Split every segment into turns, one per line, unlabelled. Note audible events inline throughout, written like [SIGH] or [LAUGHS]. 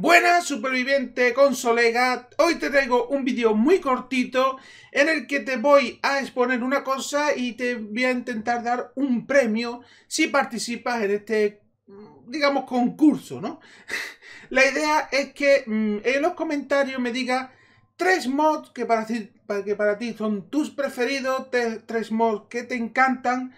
Buenas superviviente consolega, hoy te traigo un vídeo muy cortito en el que te voy a exponer una cosa y te voy a intentar dar un premio si participas en este, mm, digamos, concurso, ¿no? [LAUGHS] La idea es que mm, en los comentarios me digas tres mods que para ti son tus preferidos, tres mods que te encantan,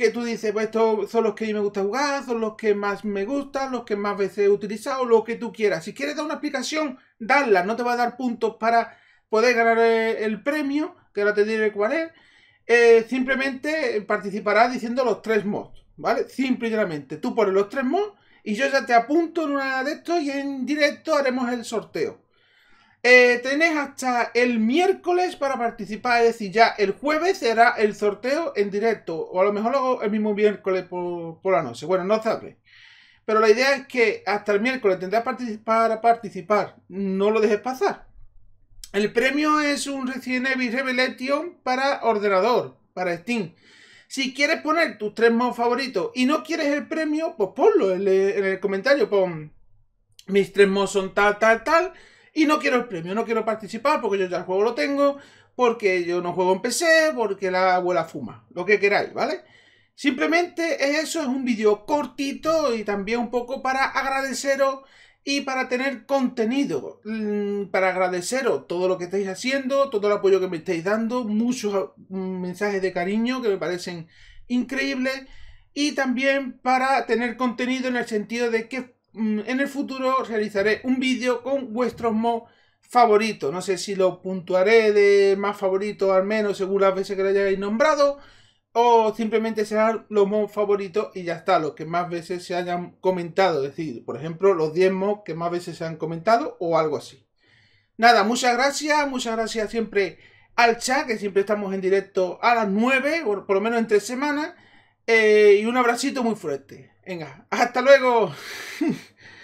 que tú dices, pues estos son los que a mí me gusta jugar, son los que más me gustan, los que más veces he utilizado, lo que tú quieras. Si quieres dar una explicación, dadla. no te va a dar puntos para poder ganar eh, el premio, que ahora te diré cuál es. Eh, simplemente participarás diciendo los tres mods, ¿vale? Simplemente, tú pones los tres mods y yo ya te apunto en una de estos y en directo haremos el sorteo. Eh, tenés hasta el miércoles para participar, es decir, ya el jueves será el sorteo en directo, o a lo mejor luego el mismo miércoles por, la noche. Bueno, no sabes. Pero la idea es que hasta el miércoles tendrás para participar, no lo dejes pasar. El premio es un Resident Evil Revelation para ordenador, para Steam. Si quieres poner tus tres mods favoritos y no quieres el premio, pues ponlo en el, comentario, pon mis tres mods son tal, tal, tal y no quiero el premio, no quiero participar porque yo ya el juego lo tengo, porque yo no juego en PC, porque la abuela fuma, lo que queráis, ¿vale? Simplemente es eso, es un vídeo cortito y también un poco para agradeceros y para tener contenido, mm, para agradeceros todo lo que estáis haciendo, todo el apoyo que me estáis dando, muchos mm, mensajes de cariño que me parecen increíbles y también para tener contenido en el sentido de que Mm, en el futuro realizaré un vídeo con vuestros mods favoritos. No sé si lo puntuaré de más favorito al menos según las veces que lo hayáis nombrado. O simplemente serán los mods favoritos y ya está, los que más veces se hayan comentado. Es decir, por ejemplo, los 10 mods que más veces se han comentado o algo así. Nada, muchas gracias, muchas gracias siempre al chat, que siempre estamos en directo a las 9, o por lo menos en tres semanas. Eh, y un abracito muy fuerte. Venga, hasta luego. [LAUGHS]